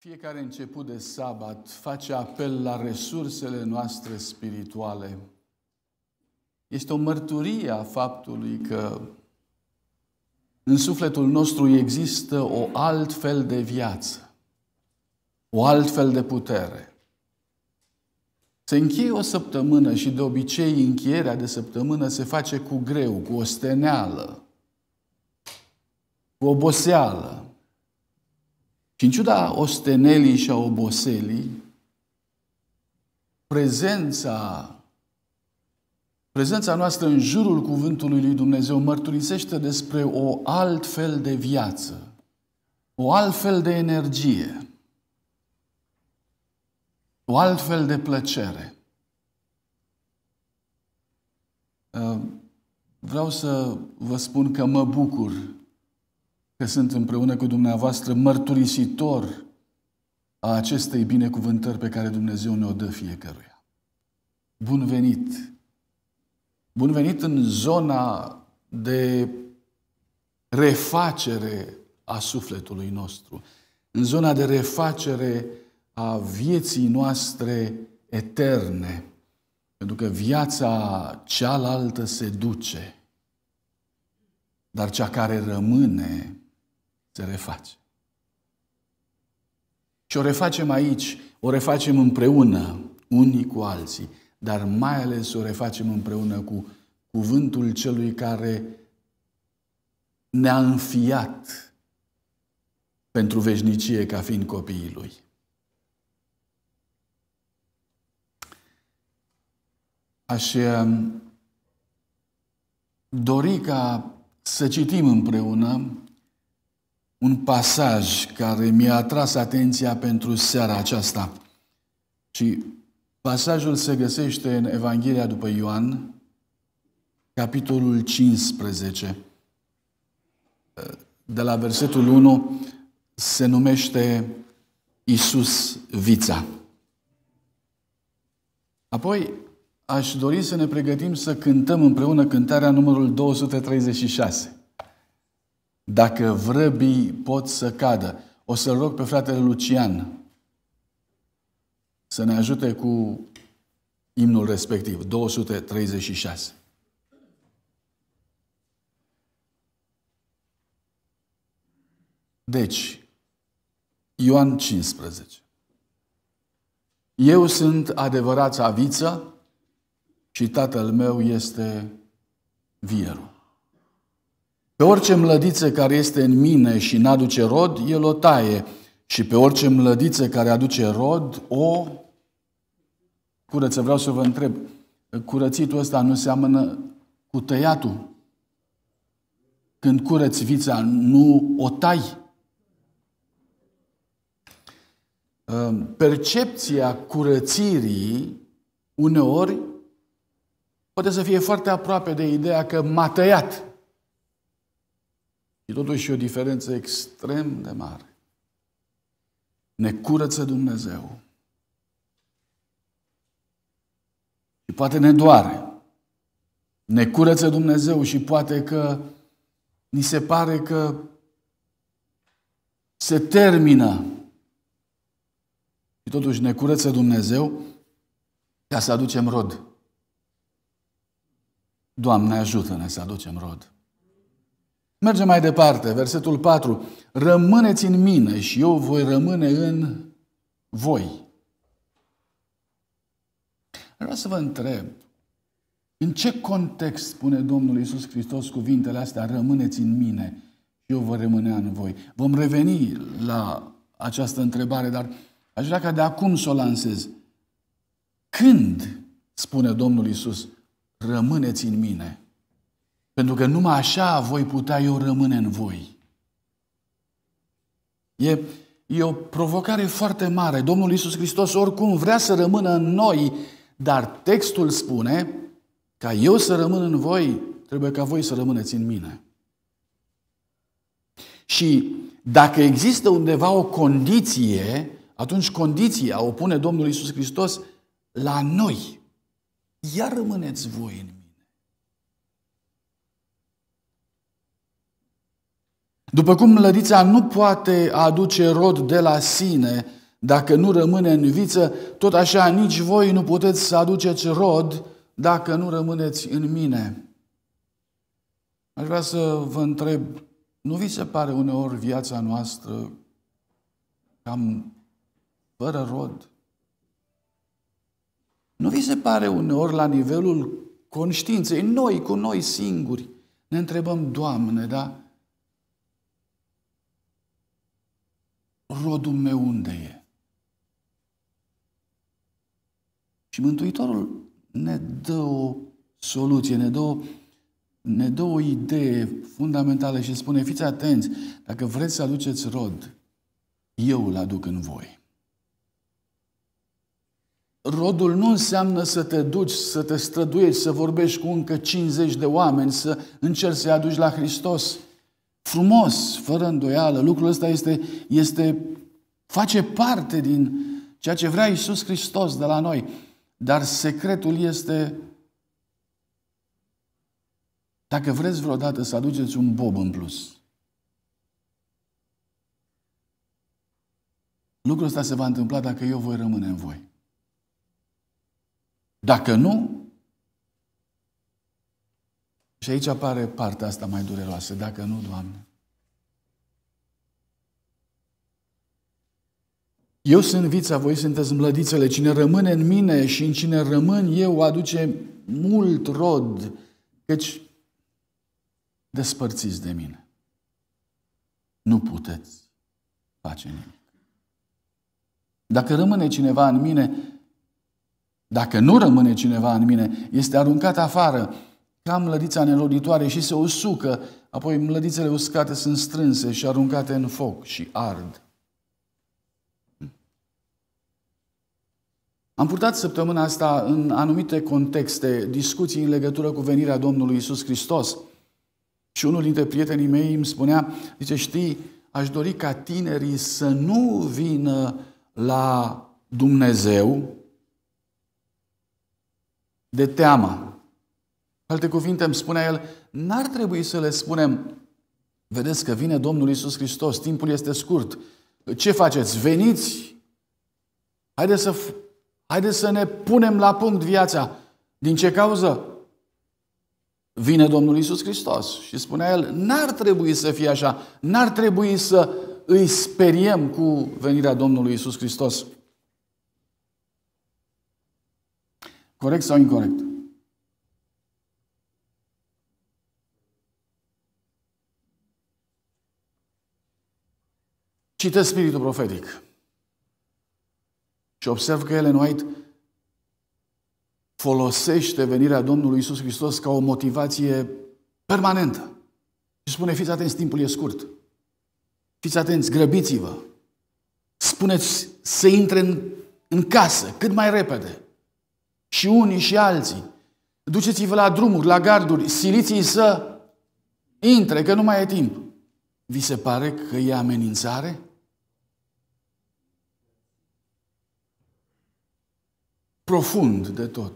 Fiecare început de sabat face apel la resursele noastre spirituale. Este o mărturie a faptului că în sufletul nostru există o altfel de viață, o altfel de putere. Se încheie o săptămână și de obicei încheierea de săptămână se face cu greu, cu o steneală, cu oboseală, și în ciuda ostenelii și a oboselii, prezența, prezența noastră în jurul cuvântului lui Dumnezeu mărturisește despre o altfel de viață, o altfel de energie, o altfel de plăcere. Vreau să vă spun că mă bucur că sunt împreună cu dumneavoastră mărturisitor a acestei binecuvântări pe care Dumnezeu ne-o dă fiecăruia. Bun venit! Bun venit în zona de refacere a sufletului nostru, în zona de refacere a vieții noastre eterne. Pentru că viața cealaltă se duce, dar cea care rămâne te refaci. Și o refacem aici, o refacem împreună, unii cu alții, dar mai ales o refacem împreună cu cuvântul celui care ne-a înfiat pentru veșnicie ca fiind copiii lui. Aș um, dori ca să citim împreună un pasaj care mi-a atras atenția pentru seara aceasta. Și pasajul se găsește în Evanghelia după Ioan, capitolul 15. De la versetul 1 se numește Isus Vița. Apoi aș dori să ne pregătim să cântăm împreună cântarea numărul 236 dacă vrăbii pot să cadă. O să l rog pe fratele Lucian să ne ajute cu imnul respectiv, 236. Deci, Ioan 15. Eu sunt adevărața viță și tatăl meu este vierul. Pe orice mlădiță care este în mine și n-aduce rod, el o taie. Și pe orice mlădiță care aduce rod, o curăță. Vreau să vă întreb, curățitul ăsta nu seamănă cu tăiatul? Când curăți vița, nu o tai? Percepția curățirii uneori poate să fie foarte aproape de ideea că m-a tăiat – și totuși o diferență extrem de mare. Ne curăță Dumnezeu. Și poate ne doare. Ne curăță Dumnezeu și poate că ni se pare că se termină. Și totuși ne curăță Dumnezeu ca să aducem rod. Doamne, ajută-ne să aducem rod. Mergem mai departe, versetul 4. Rămâneți în mine și eu voi rămâne în voi. Vreau să vă întreb, în ce context spune Domnul Iisus Hristos cuvintele astea, rămâneți în mine și eu voi rămâne în voi? Vom reveni la această întrebare, dar aș vrea ca de acum să o lansez. Când spune Domnul Iisus, rămâneți în mine? Pentru că numai așa voi putea eu rămâne în voi. E, e o provocare foarte mare. Domnul Isus Hristos oricum vrea să rămână în noi, dar textul spune, ca eu să rămân în voi, trebuie ca voi să rămâneți în mine. Și dacă există undeva o condiție, atunci condiția o pune Domnul Isus Hristos la noi. Iar rămâneți voi în După cum lădița nu poate aduce rod de la sine dacă nu rămâne în viță, tot așa nici voi nu puteți să aduceți rod dacă nu rămâneți în mine. Aș vrea să vă întreb, nu vi se pare uneori viața noastră cam fără rod? Nu vi se pare uneori la nivelul conștiinței, noi cu noi singuri, ne întrebăm, Doamne, da? rodul meu unde e? Și Mântuitorul ne dă o soluție, ne dă o, ne dă o idee fundamentală și spune, fiți atenți, dacă vreți să aduceți rod, eu îl aduc în voi. Rodul nu înseamnă să te duci, să te străduiești, să vorbești cu încă 50 de oameni, să încerci să-i aduci la Hristos frumos, fără îndoială. Lucrul ăsta este, este, face parte din ceea ce vrea Isus Hristos de la noi. Dar secretul este, dacă vreți vreodată să aduceți un bob în plus, lucrul ăsta se va întâmpla dacă eu voi rămâne în voi. Dacă nu, și aici apare partea asta mai dureroasă. Dacă nu, Doamne. Eu sunt vița, voi sunteți mlădițele. Cine rămâne în mine și în cine rămân eu aduce mult rod, căci despărțiți de mine. Nu puteți face nimic. Dacă rămâne cineva în mine, dacă nu rămâne cineva în mine, este aruncat afară ca mlădița neroditoare și se usucă, apoi mlădițele uscate sunt strânse și aruncate în foc și ard. Am purtat săptămâna asta în anumite contexte discuții în legătură cu venirea Domnului Isus Hristos. Și unul dintre prietenii mei îmi spunea, zice, știi, aș dori ca tinerii să nu vină la Dumnezeu de teamă. Alte cuvinte îmi spunea el, n-ar trebui să le spunem, vedeți că vine Domnul Isus Hristos, timpul este scurt, ce faceți? Veniți! Haideți să, haideți să ne punem la punct viața. Din ce cauză? Vine Domnul Isus Hristos și spunea el, n-ar trebui să fie așa, n-ar trebui să îi speriem cu venirea Domnului Isus Hristos. Corect sau incorrect? Citesc spiritul profetic. Și observ că Ellen White folosește venirea Domnului Isus Hristos ca o motivație permanentă. Și spune, fiți atenți, timpul e scurt. Fiți atenți, grăbiți-vă. Spuneți să intre în, în casă cât mai repede. Și unii și alții. Duceți-vă la drumuri, la garduri, siliți să intre, că nu mai e timp. Vi se pare că e amenințare? profund de tot.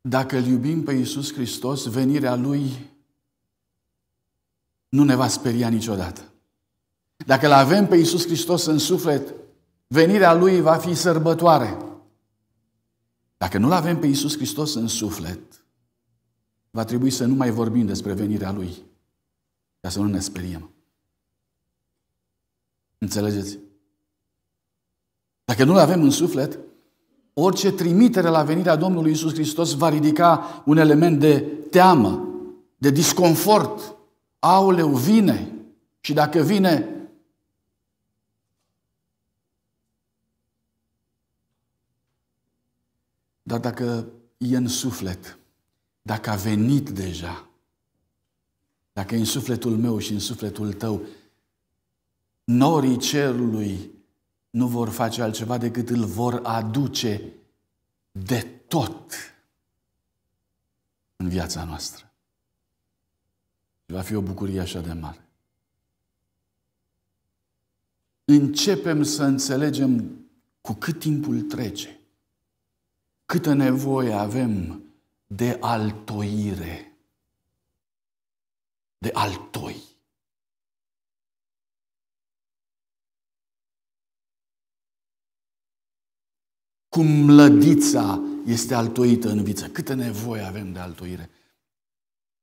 Dacă îl iubim pe Iisus Hristos, venirea Lui nu ne va speria niciodată. Dacă îl avem pe Iisus Hristos în suflet, venirea Lui va fi sărbătoare. Dacă nu-L avem pe Iisus Hristos în suflet, va trebui să nu mai vorbim despre venirea Lui, ca să nu ne speriem. Înțelegeți? Dacă nu le avem în suflet, orice trimitere la venirea Domnului Isus Hristos va ridica un element de teamă, de disconfort. Auleu, vine! Și dacă vine, Dar dacă e în suflet, dacă a venit deja, dacă e în sufletul meu și în sufletul tău, norii cerului nu vor face altceva decât îl vor aduce de tot în viața noastră. Va fi o bucurie așa de mare. Începem să înțelegem cu cât timpul trece, câtă nevoie avem de altoire, de altoi. cum mlădița este altoită în viță. Câtă nevoie avem de altoire.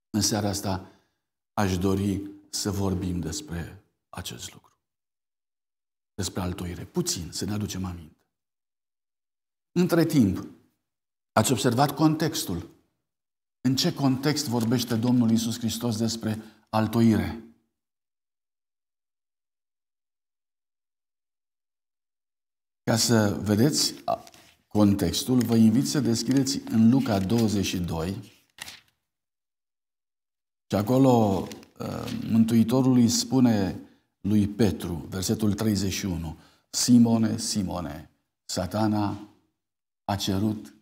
În seara asta aș dori să vorbim despre acest lucru. Despre altoire. Puțin, să ne aducem aminte. Între timp, ați observat contextul. În ce context vorbește Domnul Isus Hristos despre altoire? Ca să vedeți, contextul, vă invit să deschideți în Luca 22 și acolo uh, Mântuitorul îi spune lui Petru, versetul 31, Simone, Simone, satana a cerut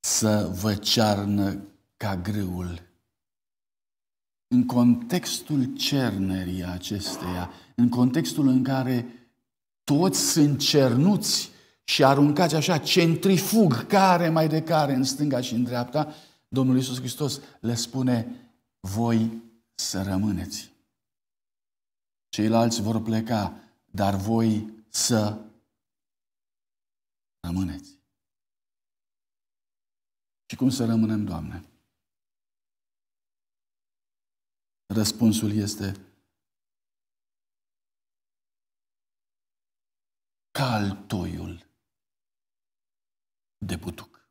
să vă cearnă ca grâul. În contextul cernerii acesteia, în contextul în care toți sunt cernuți și aruncați așa centrifug care mai de care în stânga și în dreapta, Domnul Iisus Hristos le spune, voi să rămâneți. Ceilalți vor pleca, dar voi să rămâneți. Și cum să rămânem, Doamne? Răspunsul este cal toiul de butuc.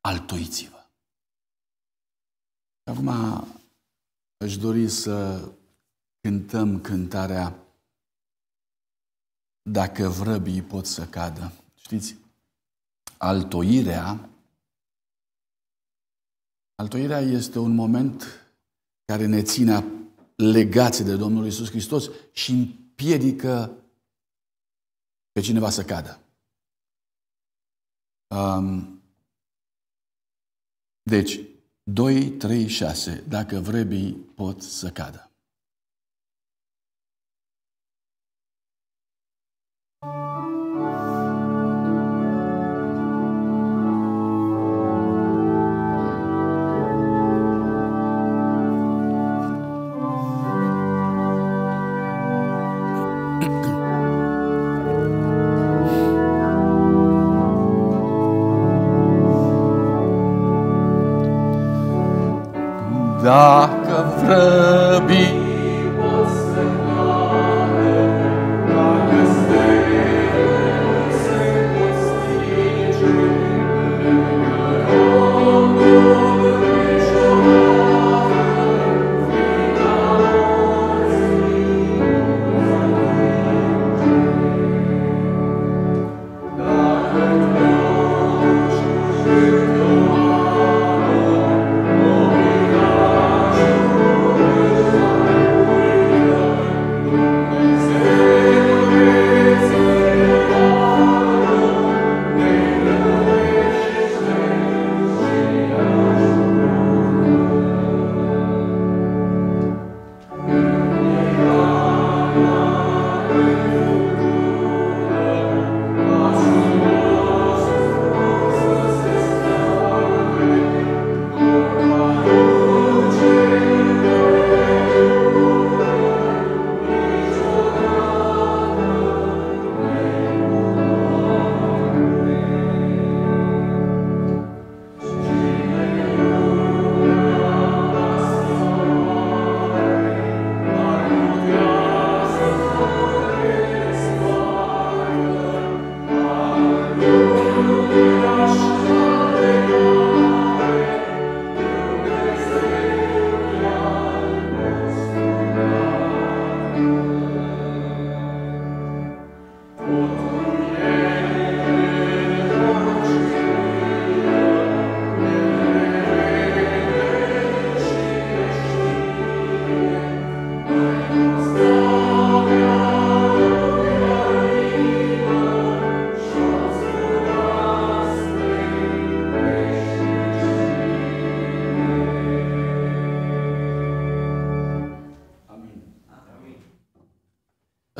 Altoiți-vă. Acum aș dori să cântăm cântarea Dacă vrăbii pot să cadă. Știți, altoirea altoirea este un moment care ne ține legați de Domnul Isus Hristos și împiedică pe cineva să cadă. Um, deci, 2, 3, 6, dacă vrebii pot să cadă. thank you dacă vrei.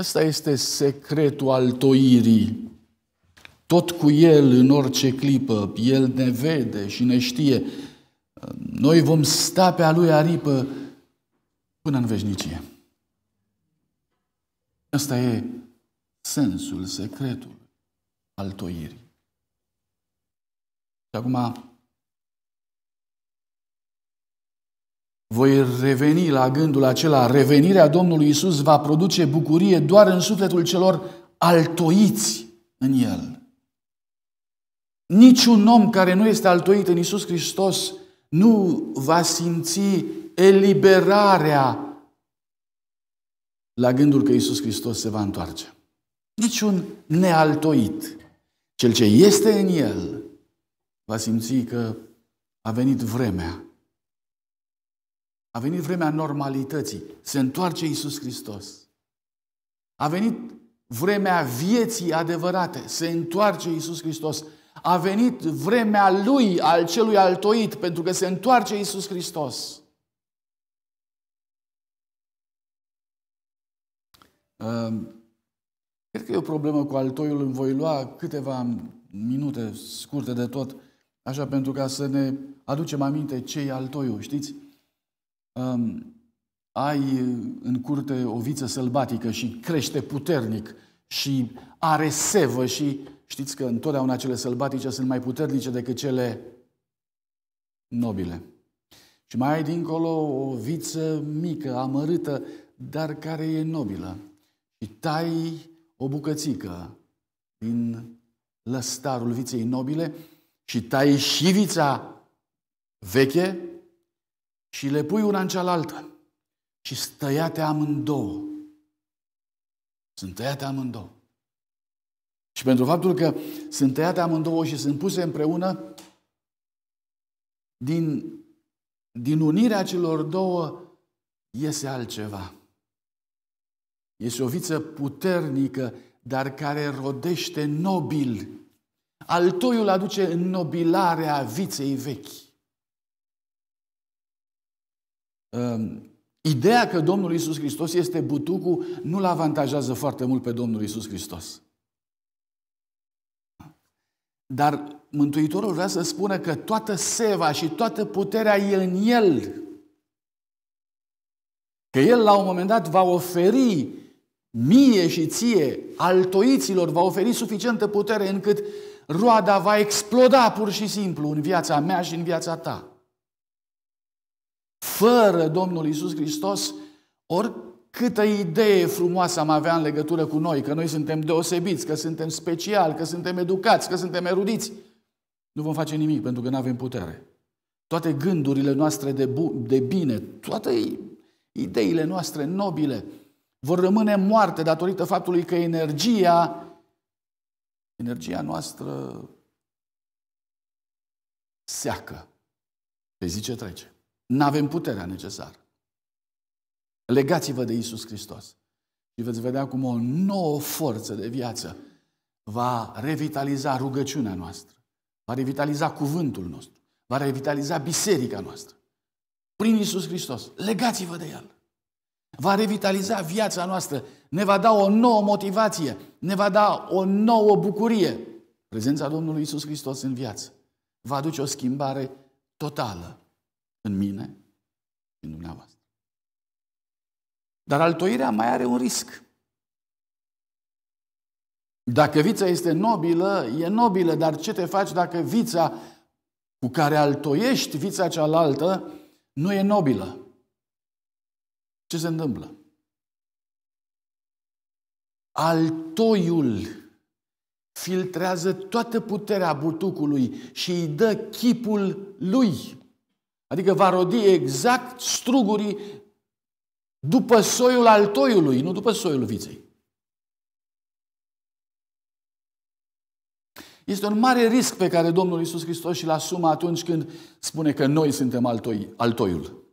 Asta este secretul altoirii. Tot cu El, în orice clipă, El ne vede și ne știe. Noi vom sta pe a Lui aripă până în veșnicie. Asta e sensul, secretul altoirii. Și acum Voi reveni la gândul acela, revenirea Domnului Isus va produce bucurie doar în sufletul celor altoiți în El. Niciun om care nu este altoit în Isus Hristos nu va simți eliberarea la gândul că Isus Hristos se va întoarce. Niciun nealtoit. Cel ce este în el va simți că a venit vremea a venit vremea normalității. Se întoarce Iisus Hristos. A venit vremea vieții adevărate. Se întoarce Iisus Hristos. A venit vremea lui, al celui altoit, pentru că se întoarce Iisus Hristos. Ehm, cred că e o problemă cu altoiul. Îmi voi lua câteva minute scurte de tot, așa pentru ca să ne aducem aminte ce e altoiul, știți? um, ai în curte o viță sălbatică și crește puternic și are sevă și știți că întotdeauna cele sălbatice sunt mai puternice decât cele nobile. Și mai ai dincolo o viță mică, amărâtă, dar care e nobilă. Și tai o bucățică din lăstarul viței nobile și tai și vița veche și le pui una în cealaltă și stăiate amândouă. Sunt tăiate amândouă. Și pentru faptul că sunt tăiate amândouă și sunt puse împreună, din, din unirea celor două iese altceva. Este o viță puternică, dar care rodește nobil. Altoiul aduce înnobilarea viței vechi. Ehm, ideea că Domnul Isus Hristos este butucul nu-l avantajează foarte mult pe Domnul Isus Hristos. Dar Mântuitorul vrea să spună că toată seva și toată puterea e în El. Că El la un moment dat va oferi mie și ție, altoiților, va oferi suficientă putere încât roada va exploda pur și simplu în viața mea și în viața ta fără Domnul Isus Hristos, oricâtă idee frumoasă am avea în legătură cu noi, că noi suntem deosebiți, că suntem speciali, că suntem educați, că suntem erudiți, nu vom face nimic pentru că nu avem putere. Toate gândurile noastre de, bu- de bine, toate ideile noastre nobile vor rămâne moarte datorită faptului că energia, energia noastră seacă. Pe zi ce trece. Nu avem puterea necesară. Legați-vă de Isus Hristos și veți vedea cum o nouă forță de viață va revitaliza rugăciunea noastră, va revitaliza cuvântul nostru, va revitaliza biserica noastră. Prin Isus Hristos, legați-vă de El. Va revitaliza viața noastră, ne va da o nouă motivație, ne va da o nouă bucurie. Prezența Domnului Isus Hristos în viață va aduce o schimbare totală în mine și în dumneavoastră. Dar altoirea mai are un risc. Dacă vița este nobilă, e nobilă, dar ce te faci dacă vița cu care altoiești vița cealaltă nu e nobilă? Ce se întâmplă? Altoiul filtrează toată puterea butucului și îi dă chipul lui. Adică va rodi exact strugurii după soiul altoiului, nu după soiul viței. Este un mare risc pe care Domnul Isus Hristos și-l asumă atunci când spune că noi suntem altoi, altoiul.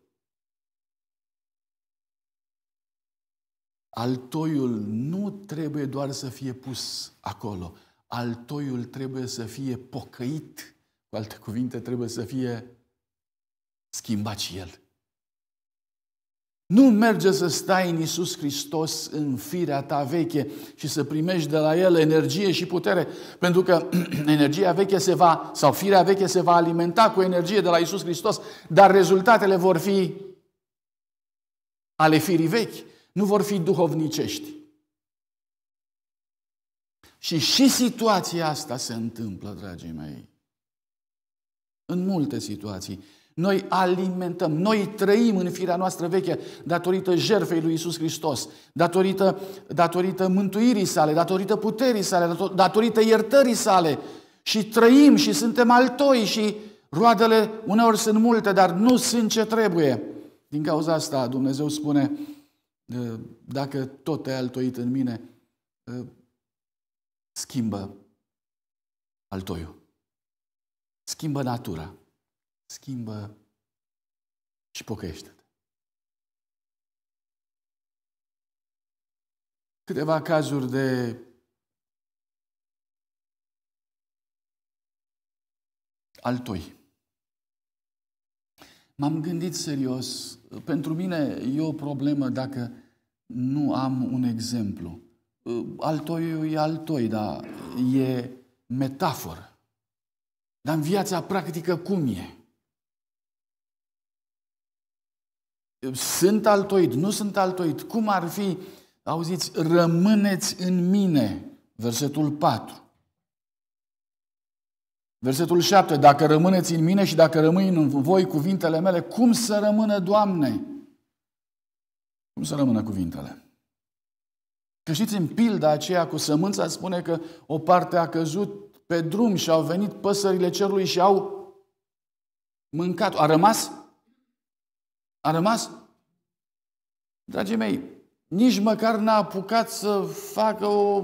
Altoiul nu trebuie doar să fie pus acolo. Altoiul trebuie să fie pocăit. Cu alte cuvinte, trebuie să fie schimbat și el. Nu merge să stai în Isus Hristos în firea ta veche și să primești de la El energie și putere, pentru că energia veche se va, sau firea veche se va alimenta cu energie de la Isus Hristos, dar rezultatele vor fi ale firii vechi, nu vor fi duhovnicești. Și și situația asta se întâmplă, dragii mei. În multe situații. Noi alimentăm, noi trăim în firea noastră veche datorită jertfei lui Isus Hristos, datorită, datorită mântuirii sale, datorită puterii sale, datorită iertării sale și trăim și suntem altoi și roadele uneori sunt multe, dar nu sunt ce trebuie. Din cauza asta Dumnezeu spune, ă, dacă tot te-ai altoit în mine, ă, schimbă altoiul. Schimbă natura schimbă și pocăiește-te. Câteva cazuri de altoi. M-am gândit serios. Pentru mine e o problemă dacă nu am un exemplu. Altoiul e altoi, dar e metaforă. Dar în viața practică cum e? sunt altoid, nu sunt altoid, cum ar fi, auziți, rămâneți în mine, versetul 4. Versetul 7, dacă rămâneți în mine și dacă rămâi în voi cuvintele mele, cum să rămână, Doamne? Cum să rămână cuvintele? Că știți, în pilda aceea cu sămânța spune că o parte a căzut pe drum și au venit păsările cerului și au mâncat. A rămas a rămas? Dragii mei, nici măcar n-a apucat să facă o,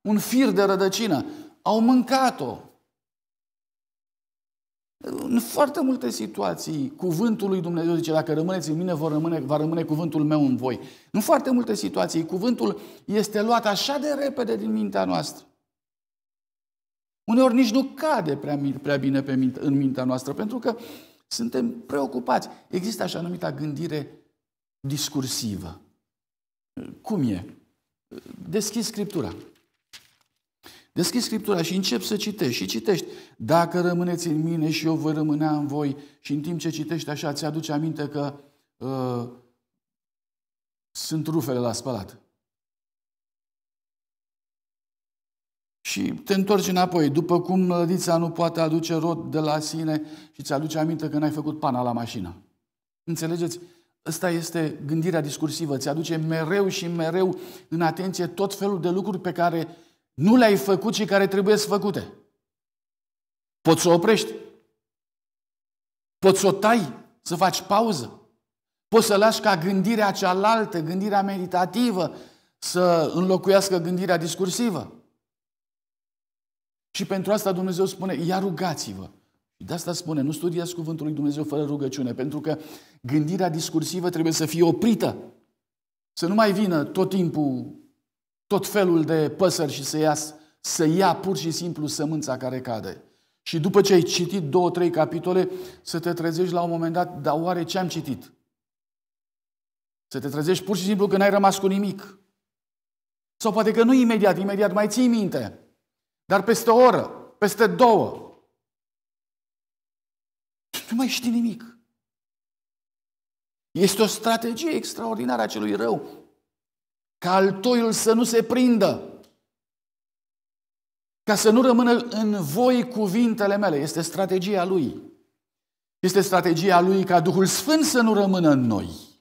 un fir de rădăcină. Au mâncat-o. În foarte multe situații, cuvântul lui Dumnezeu zice, dacă rămâneți în mine, vor rămâne, va rămâne cuvântul meu în voi. În foarte multe situații, cuvântul este luat așa de repede din mintea noastră. Uneori nici nu cade prea, prea bine pe minte, în mintea noastră, pentru că uh, suntem preocupați. Există așa numita gândire discursivă. Cum e? Deschizi Scriptura. Deschizi Scriptura și încep să citești și citești. Dacă rămâneți în mine și eu voi rămânea în voi și în timp ce citești așa, ți aduce aminte că uh, sunt rufele la spălat. Și te întorci înapoi, după cum mlădița uh, nu poate aduce rod de la sine și ți aduce aminte că n-ai făcut pana la mașină. Înțelegeți? Ăsta este gândirea discursivă. Ți aduce mereu și mereu în atenție tot felul de lucruri pe care nu le-ai făcut și care trebuie să făcute. Poți să oprești. Poți să o tai, să faci pauză. Poți să lași ca gândirea cealaltă, gândirea meditativă, să înlocuiască gândirea discursivă. Și pentru asta Dumnezeu spune, ia rugați-vă. De asta spune, nu studiați cuvântul lui Dumnezeu fără rugăciune, pentru că gândirea discursivă trebuie să fie oprită. Să nu mai vină tot timpul, tot felul de păsări și să ia, să ia pur și simplu sămânța care cade. Și după ce ai citit două, trei capitole, să te trezești la un moment dat, dar oare ce am citit? Să te trezești pur și simplu că n-ai rămas cu nimic. Sau poate că nu imediat, imediat mai ții minte. Dar peste o oră, peste două, nu mai știi nimic. Este o strategie extraordinară a celui rău ca altoiul să nu se prindă, ca să nu rămână în voi cuvintele mele. Este strategia lui. Este strategia lui ca Duhul Sfânt să nu rămână în noi.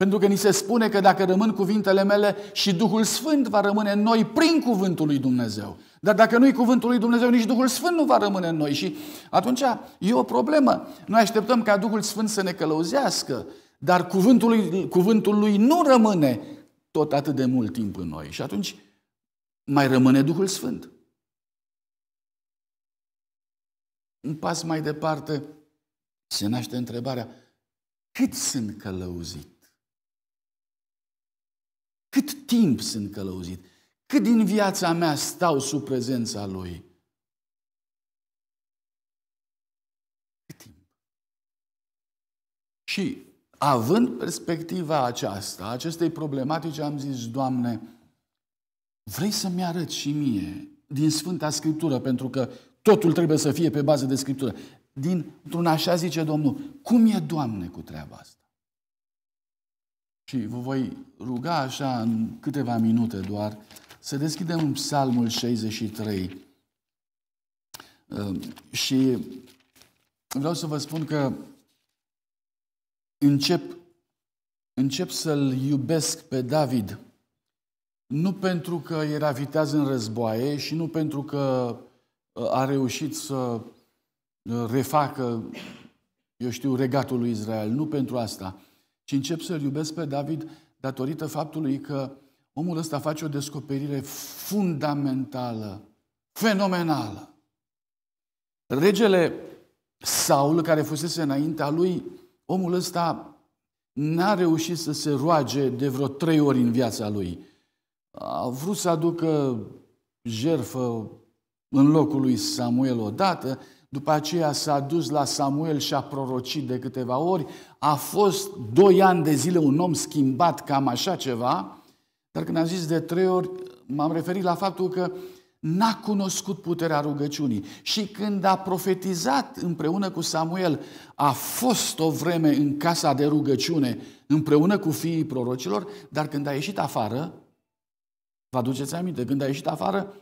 Pentru că ni se spune că dacă rămân cuvintele mele și Duhul Sfânt va rămâne în noi prin cuvântul lui Dumnezeu. Dar dacă nu-i cuvântul lui Dumnezeu, nici Duhul Sfânt nu va rămâne în noi. Și atunci e o problemă. Noi așteptăm ca Duhul Sfânt să ne călăuzească, dar cuvântul lui, cuvântul lui nu rămâne tot atât de mult timp în noi. Și atunci mai rămâne Duhul Sfânt. Un pas mai departe se naște întrebarea, cât sunt călăuzit? Cât timp sunt călăuzit? Cât din viața mea stau sub prezența Lui? Cât timp? Și având perspectiva aceasta, acestei problematici, am zis, Doamne, vrei să-mi arăți și mie din Sfânta Scriptură, pentru că totul trebuie să fie pe bază de Scriptură, din, într-un așa zice Domnul, cum e Doamne cu treaba asta? Și vă voi ruga așa în câteva minute doar să deschidem Psalmul 63. Ehm, și vreau să vă spun că încep, încep să-l iubesc pe David. Nu pentru că era viteaz în războaie și nu pentru că ă, a reușit să ă, refacă, eu știu, regatul lui Israel. Nu pentru asta ci încep să-l iubesc pe David datorită faptului că omul ăsta face o descoperire fundamentală, fenomenală. Regele Saul, care fusese înaintea lui, omul ăsta n-a reușit să se roage de vreo trei ori în viața lui. A vrut să aducă jerfă în locul lui Samuel odată, după aceea s-a dus la Samuel și a prorocit de câteva ori. A fost doi ani de zile un om schimbat, cam așa ceva. Dar când am zis de trei ori, m-am referit la faptul că n-a cunoscut puterea rugăciunii. Și când a profetizat împreună cu Samuel, a fost o vreme în casa de rugăciune împreună cu fiii prorocilor, dar când a ieșit afară, vă aduceți aminte, când a ieșit afară,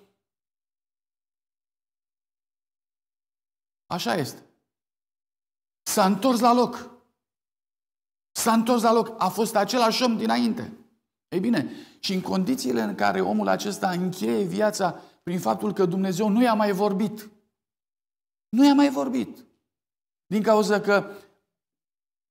Așa este. S-a întors la loc. S-a întors la loc. A fost același om dinainte. Ei bine, și în condițiile în care omul acesta încheie viața prin faptul că Dumnezeu nu i-a mai vorbit. Nu i-a mai vorbit. Din cauza că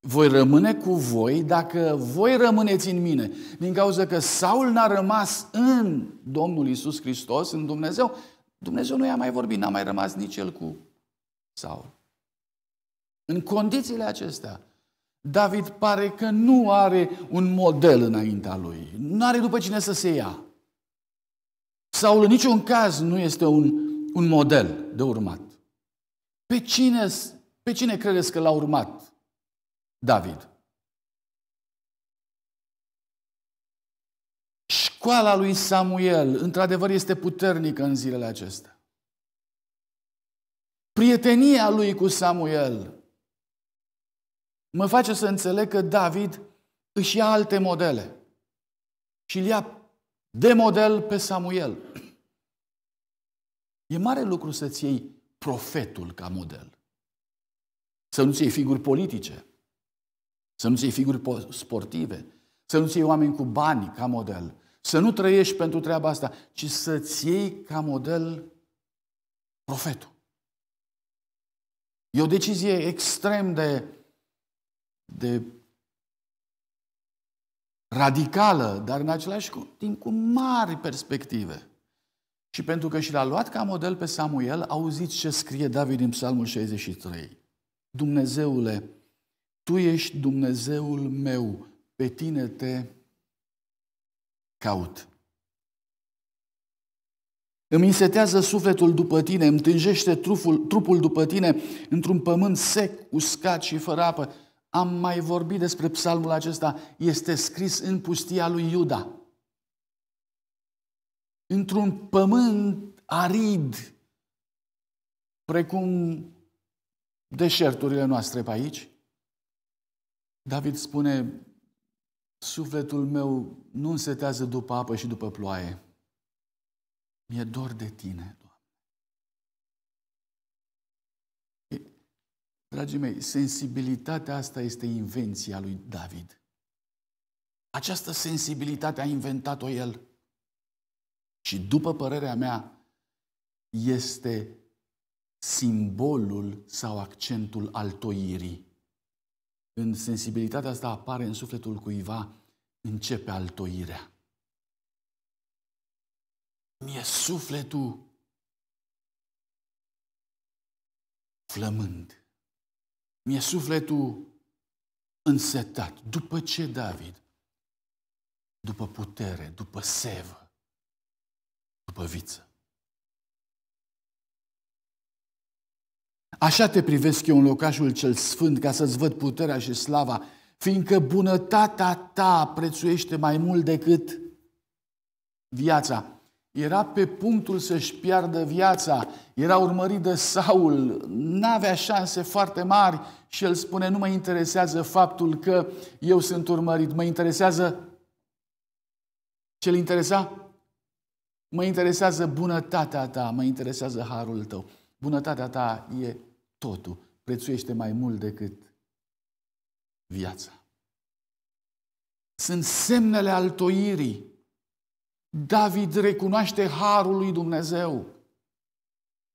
voi rămâne cu voi dacă voi rămâneți în mine. Din cauza că Saul n-a rămas în Domnul Isus Hristos, în Dumnezeu, Dumnezeu nu i-a mai vorbit, n-a mai rămas nici el cu Saul. În condițiile acestea, David pare că nu are un model înaintea lui. Nu are după cine să se ia. Saul în niciun caz nu este un, un model de urmat. Pe cine, pe cine credeți că l-a urmat David? Școala lui Samuel, într-adevăr, este puternică în zilele acestea prietenia lui cu Samuel mă face să înțeleg că David își ia alte modele și îl ia de model pe Samuel. E mare lucru să-ți iei profetul ca model. Să nu-ți iei figuri politice, să nu-ți iei figuri sportive, să nu-ți iei oameni cu bani ca model, să nu trăiești pentru treaba asta, ci să-ți iei ca model profetul. E o decizie extrem de, de radicală, dar în același timp cu mari perspective. Și pentru că și l-a luat ca model pe Samuel, auziți ce scrie David în Psalmul 63. Dumnezeule, Tu ești Dumnezeul meu, pe Tine te caut. Îmi insetează sufletul după tine, îmi tânjește trupul, trupul după tine într-un pământ sec, uscat și fără apă. Am mai vorbit despre psalmul acesta. Este scris în pustia lui Iuda. Într-un pământ arid, precum deșerturile noastre pe aici, David spune, sufletul meu nu însetează după apă și după ploaie mi-e dor de tine, Doamne. Dragii mei, sensibilitatea asta este invenția lui David. Această sensibilitate a inventat-o el. Și după părerea mea, este simbolul sau accentul altoirii. Când sensibilitatea asta apare în sufletul cuiva, începe altoirea mi-e sufletul flămând. Mi-e sufletul însetat. După ce, David? După putere, după sevă, după viță. Așa te privesc eu în locașul cel sfânt, ca să-ți văd puterea și slava, fiindcă bunătatea ta prețuiește mai mult decât viața. Era pe punctul să-și piardă viața, era urmărit de Saul, n-avea șanse foarte mari și el spune, nu mă interesează faptul că eu sunt urmărit, mă interesează ce-l interesa? Mă interesează bunătatea ta, mă interesează harul tău. Bunătatea ta e totul, prețuiește mai mult decât viața. Sunt semnele altoirii David recunoaște harul lui Dumnezeu.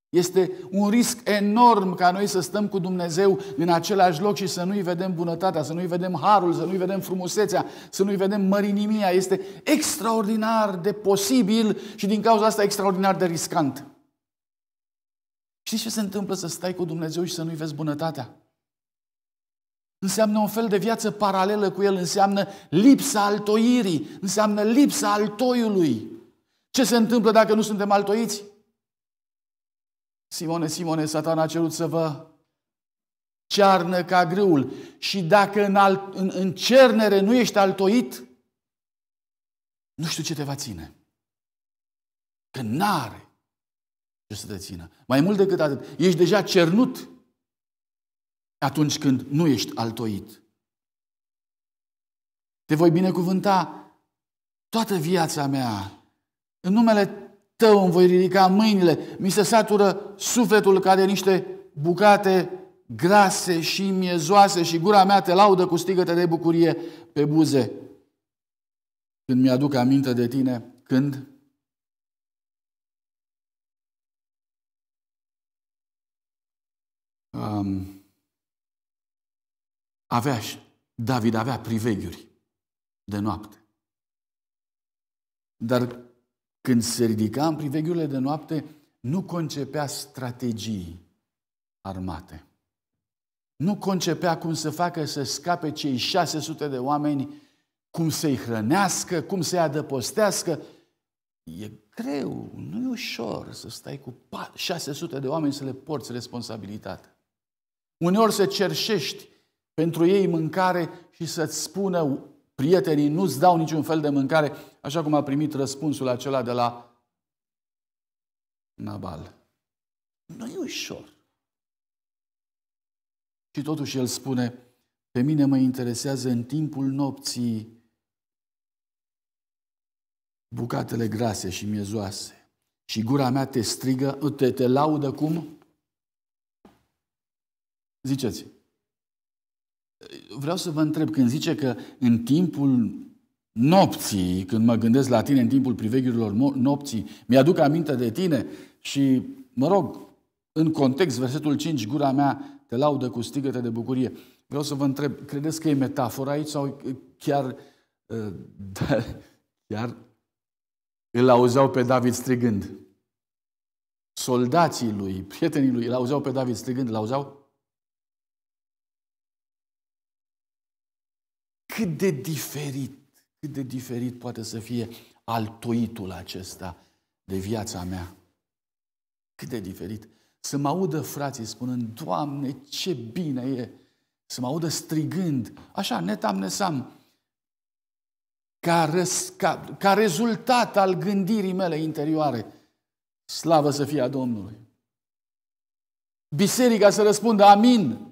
Este un risc enorm ca noi să stăm cu Dumnezeu în același loc și să nu-i vedem bunătatea, să nu-i vedem harul, să nu-i vedem frumusețea, să nu-i vedem mărinimia. Este extraordinar de posibil și din cauza asta extraordinar de riscant. Știți ce se întâmplă să stai cu Dumnezeu și să nu-i vezi bunătatea? Înseamnă un fel de viață paralelă cu el, înseamnă lipsa altoirii, înseamnă lipsa altoiului. Ce se întâmplă dacă nu suntem altoiți? Simone, Simone, satana a cerut să vă cearnă ca grâul. Și dacă în, alt, în, în cernere nu ești altoit, nu știu ce te va ține. Că n-are ce să te țină. Mai mult decât atât, ești deja cernut atunci când nu ești altoit. Te voi binecuvânta toată viața mea. În numele tău îmi voi ridica mâinile. Mi se satură sufletul ca de niște bucate grase și miezoase și gura mea te laudă cu stigăte de bucurie pe buze. Când mi-aduc aminte de tine, când um, avea, David avea priveghiuri de noapte. Dar când se ridica în priveghiurile de noapte, nu concepea strategii armate. Nu concepea cum să facă să scape cei 600 de oameni, cum să-i hrănească, cum să-i adăpostească. E greu, nu e ușor să stai cu 600 de oameni să le porți responsabilitate. Uneori se cerșești pentru ei mâncare și să-ți spună prietenii, nu-ți dau niciun fel de mâncare, așa cum a primit răspunsul acela de la Nabal. Nu e ușor. Și totuși el spune, pe mine mă interesează în timpul nopții bucatele grase și miezoase. Și gura mea te strigă, te, te laudă cum? Ziceți vreau să vă întreb, când zice că în timpul nopții, când mă gândesc la tine în timpul priveghiurilor nopții, mi-aduc aminte de tine și, mă rog, în context, versetul 5, gura mea te laudă cu stigăte de bucurie. Vreau să vă întreb, credeți că e metaforă aici sau chiar, da, chiar îl auzeau pe David strigând? Soldații lui, prietenii lui, îl auzeau pe David strigând, îl auzeau? cât de diferit, cât de diferit poate să fie altoitul acesta de viața mea. Cât de diferit. Să mă audă frații spunând, Doamne, ce bine e! Să mă audă strigând, așa, netam, nesam, ca, răs, ca, ca rezultat al gândirii mele interioare. Slavă să fie a Domnului! Biserica să răspundă, amin!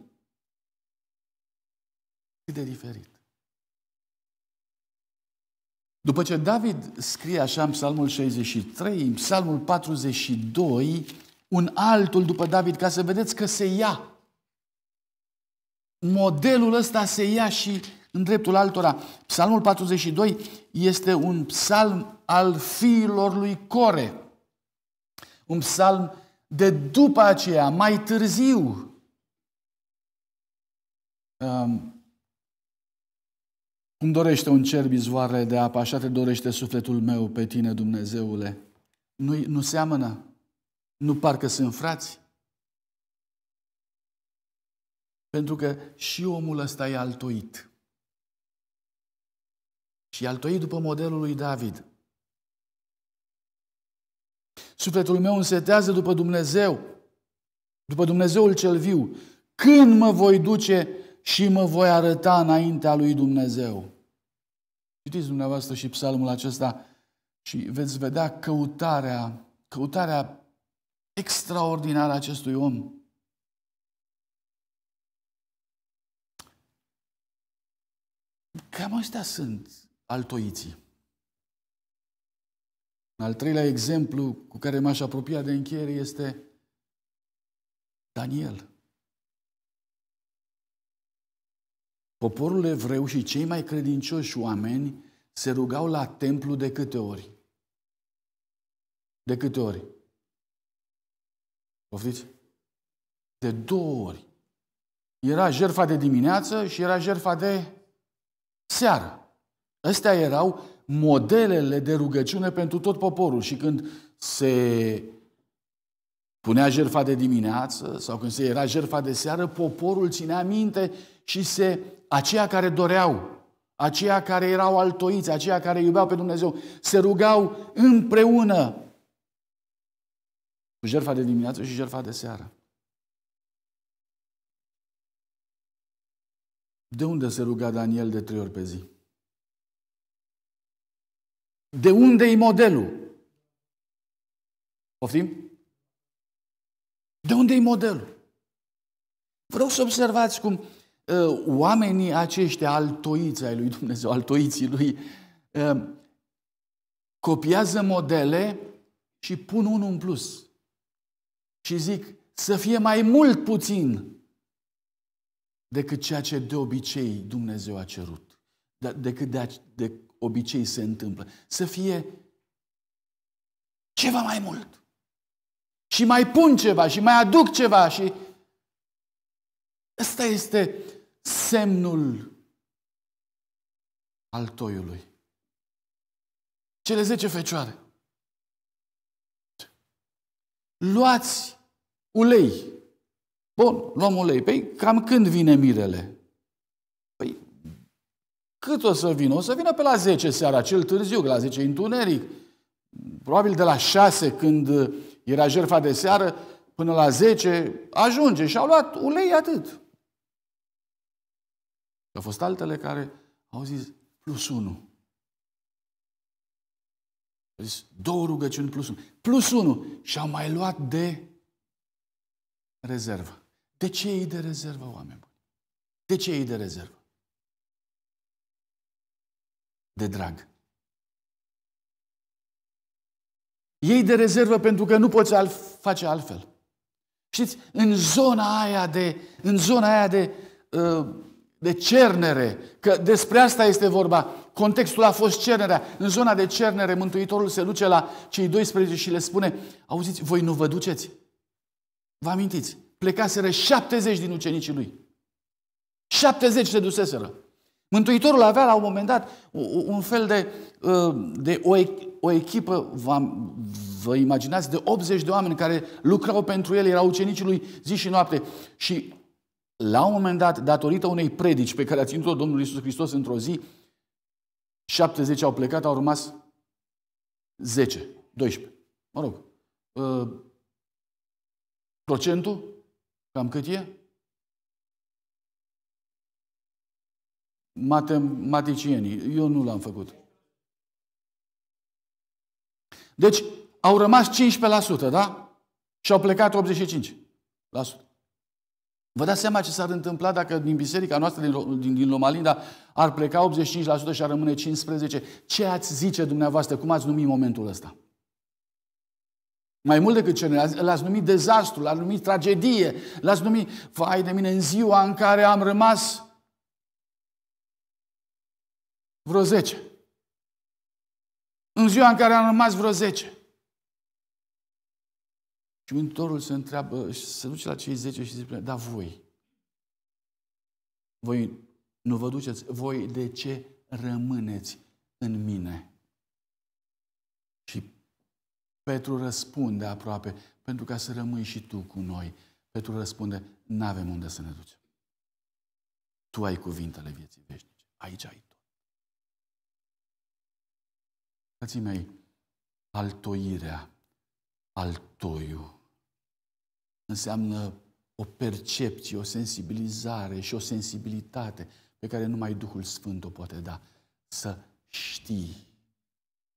Cât de diferit! După ce David scrie așa în Psalmul 63, în Psalmul 42, un altul după David, ca să vedeți că se ia. Modelul ăsta se ia și în dreptul altora. Psalmul 42 este un psalm al fiilor lui Core. Un psalm de după aceea, mai târziu. Um, cum dorește un cer izvoare de apă, așa te dorește sufletul meu pe tine, Dumnezeule. Nu, nu seamănă? Nu parcă sunt frați? Pentru că și omul ăsta e altoit. Și e altoit după modelul lui David. Sufletul meu însetează după Dumnezeu, după Dumnezeul cel viu. Când mă voi duce și mă voi arăta înaintea lui Dumnezeu. Citiți dumneavoastră și psalmul acesta și veți vedea căutarea, căutarea extraordinară a acestui om. Cam astea sunt altoiții. Al treilea exemplu cu care m-aș apropia de încheiere este Daniel. Poporul evreu și cei mai credincioși oameni se rugau la templu de câte ori? De câte ori? Poftiți? De două ori. Era jertfa de dimineață și era jertfa de seară. Astea erau modelele de rugăciune pentru tot poporul. Și când se punea jertfa de dimineață sau când se era jertfa de seară, poporul ținea minte și se, aceia care doreau, aceia care erau altoiți, aceia care iubeau pe Dumnezeu, se rugau împreună cu jertfa de dimineață și jertfa de seară. De unde se ruga Daniel de trei ori pe zi? De unde e modelul? Poftim? De unde e modelul? Vreau să observați cum uh, oamenii aceștia altoiți ai lui Dumnezeu, altoiții lui, uh, copiază modele și pun unul în plus. Și zic să fie mai mult puțin decât ceea ce de obicei Dumnezeu a cerut, de- da, decât de, a, de obicei se întâmplă. Să fie ceva mai mult și mai pun ceva și mai aduc ceva și ăsta este semnul al toiului. Cele zece fecioare. Luați ulei. Bun, luăm ulei. Păi cam când vine mirele? Păi cât o să vină? O să vină pe la 10 seara, cel târziu, la 10 întuneric. Probabil de la 6 când era jertfa de seară, până la 10, ajunge. Și au luat ulei atât. Au fost altele care au zis plus 1. Au zis două rugăciuni plus 1. Plus 1. Și au mai luat de rezervă. De ce e de rezervă, oameni buni? De ce e de rezervă? De drag. Ei de rezervă pentru că nu poți alf- face altfel. Știți, în zona aia de, în zona aia de, uh, de cernere, că despre asta este vorba, contextul a fost cernerea, în zona de cernere Mântuitorul se duce la cei 12 și le spune, auziți, voi nu vă duceți? Vă amintiți? Plecaseră 70 din ucenicii lui. 70 se duseseră. Mântuitorul avea la un moment dat un fel de, ă, de o, o echipă, vă, vă imaginați, de 80 de oameni care lucrau pentru el, erau ucenicii lui zi și noapte. Și la un moment dat, datorită unei predici pe care a ținut-o Domnul Iisus Hristos într-o zi, 70 au plecat, au rămas 10, 12. Mă rog, ă, procentul, cam cât e? matematicienii. Eu nu l-am făcut. Deci, au rămas 15%, da? Și au plecat 85%. Vă dați seama ce s-ar întâmpla dacă din biserica noastră, din, din, din Lomalinda, ar pleca 85% și ar rămâne 15%? Ce ați zice dumneavoastră? Cum ați numi momentul ăsta? Mai mult decât ce l-ați numit dezastru, l-ați numit tragedie, l-ați numit, vai de mine, în ziua în care am rămas vreo 10. În ziua în care am rămas vreo 10. Și mentorul se întreabă, se duce la cei 10 și zice, da voi, voi nu vă duceți, voi de ce rămâneți în mine? Și Petru răspunde aproape, pentru ca să rămâi și tu cu noi. Petru răspunde, nu avem unde să ne ducem. Tu ai cuvintele vieții veșnice. Aici ai. Frații mei, altoirea, altoiu, înseamnă o percepție, o sensibilizare și o sensibilitate pe care numai Duhul Sfânt o poate da. Să știi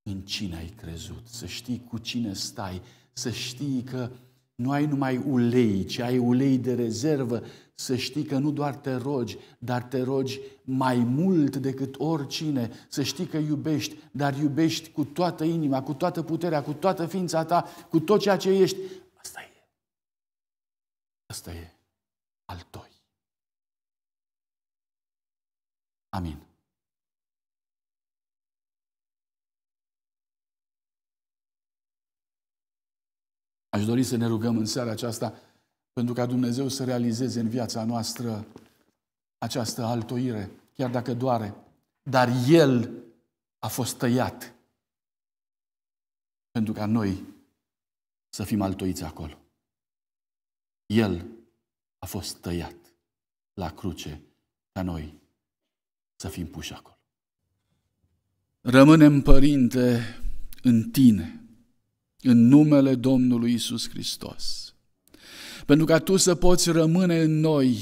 în cine ai crezut, să știi cu cine stai, să știi că nu ai numai ulei, ci ai ulei de rezervă. Să știi că nu doar te rogi, dar te rogi mai mult decât oricine. Să știi că iubești, dar iubești cu toată inima, cu toată puterea, cu toată ființa ta, cu tot ceea ce ești. Asta e. Asta e al doi. Amin. Aș dori să ne rugăm în seara aceasta pentru ca Dumnezeu să realizeze în viața noastră această altoire, chiar dacă doare. Dar El a fost tăiat pentru ca noi să fim altoiți acolo. El a fost tăiat la cruce ca noi să fim puși acolo. Rămânem, Părinte, în Tine în numele Domnului Isus Hristos. Pentru ca tu să poți rămâne în noi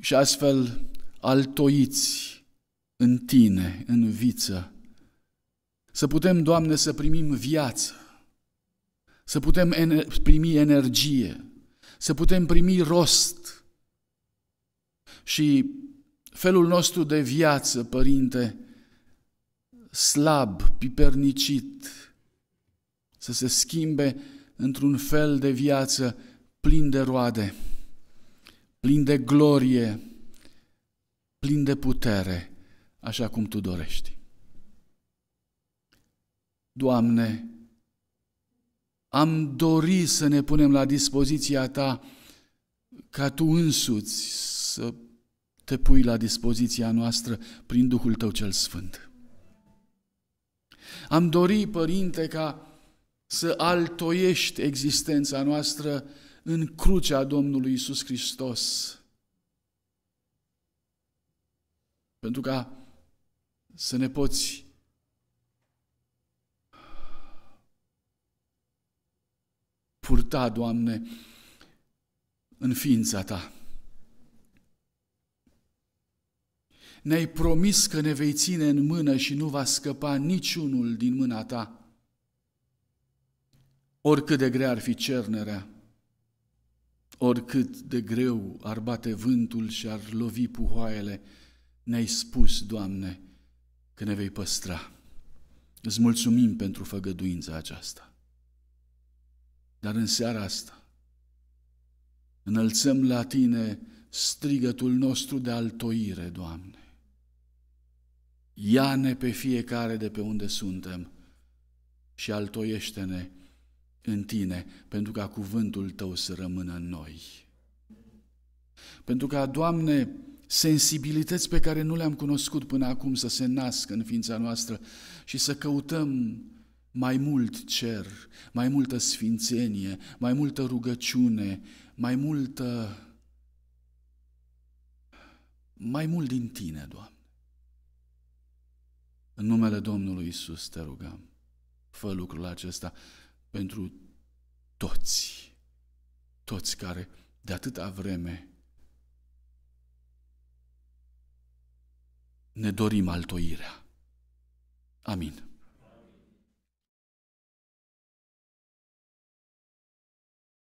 și astfel altoiți în tine, în viță, să putem, Doamne, să primim viață, să putem ener- primi energie, să putem primi rost. Și felul nostru de viață, Părinte, slab, pipernicit, să se schimbe într-un fel de viață plin de roade, plin de glorie, plin de putere, așa cum tu dorești. Doamne, am dori să ne punem la dispoziția Ta ca Tu însuți să te pui la dispoziția noastră prin Duhul Tău cel Sfânt. Am dori, Părinte, ca să altoiești existența noastră în crucea Domnului Isus Hristos. Pentru ca să ne poți purta, Doamne, în ființa Ta. Ne-ai promis că ne vei ține în mână și nu va scăpa niciunul din mâna Ta. Oricât de grea ar fi cernerea, oricât de greu ar bate vântul și ar lovi puhoaiele, ne-ai spus, Doamne, că ne vei păstra. Îți mulțumim pentru făgăduința aceasta. Dar în seara asta înălțăm la Tine strigătul nostru de altoire, Doamne. Ia-ne pe fiecare de pe unde suntem și altoiește-ne în tine, pentru ca cuvântul tău să rămână în noi. Pentru ca, Doamne, sensibilități pe care nu le-am cunoscut până acum să se nască în ființa noastră și să căutăm mai mult cer, mai multă sfințenie, mai multă rugăciune, mai multă mai mult din tine, Doamne. În numele Domnului Isus te rugăm. Fă lucrul acesta pentru toți, toți care de atâta vreme ne dorim altoirea. Amin.